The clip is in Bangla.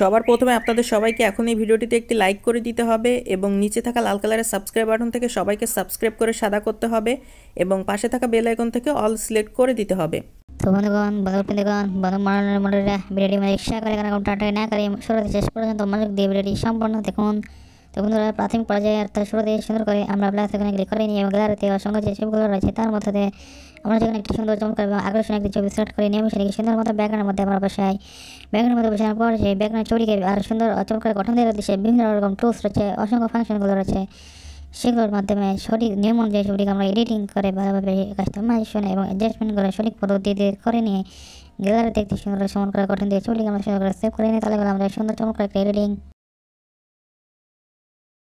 সবার প্রথমে আপনাদের সবাইকে এখন এই ভিডিওটিতে একটি লাইক করে দিতে হবে এবং নিচে থাকা লাল কালারের সাবস্ক্রাইব বাটন থেকে সবাইকে সাবস্ক্রাইব করে সাদা করতে হবে এবং পাশে থাকা বেল আইকন থেকে অল সিলেক্ট করে দিতে হবে তো বন্ধুগণ ভিডিওটি মানে ইচ্ছা করে কারণ টাটা না করে শেষ পর্যন্ত মনোযোগ দিয়ে ভিডিওটি সম্পূর্ণ দেখুন তো বন্ধুরা প্রাথমিক পর্যায়ে অর্থাৎ শুরুতে সুন্দর করে আমরা প্লাস এখানে ক্লিক করে নিই এবং গ্যালারিতে অসংখ্য যে ছবিগুলো রয়েছে তার মধ্যে আমরা যেখানে একটি সুন্দর চমৎকার এবং আকর্ষণীয় একটি ছবি সিলেক্ট করে নিয়ে সেটিকে সুন্দর মতো ব্যাকগ্রাউন্ডের মধ্যে আমরা বসাই ব্যাকগ্রাউন্ডের মধ্যে বসানোর পর সেই ব্যাকগ্রাউন্ড ছবিকে আর সুন্দর চমৎকার গঠন দিয়ে দিচ্ছে বিভিন্ন রকম টুলস রয়েছে অসংখ্য ফাংশনগুলো রয়েছে সেগুলোর মাধ্যমে সঠিক নিয়ম অনুযায়ী ছবিটিকে আমরা এডিটিং করে ভালোভাবে কাস্টমাইজেশন এবং অ্যাডজাস্টমেন্ট করে সঠিক দিয়ে করে নিয়ে গ্যালারিতে একটি সুন্দর সমন করে গঠন দিয়ে ছবিটিকে আমরা সুন্দর করে সেভ করে নিই তাহলে আমরা সুন্দর চমকার একটা এডিটিং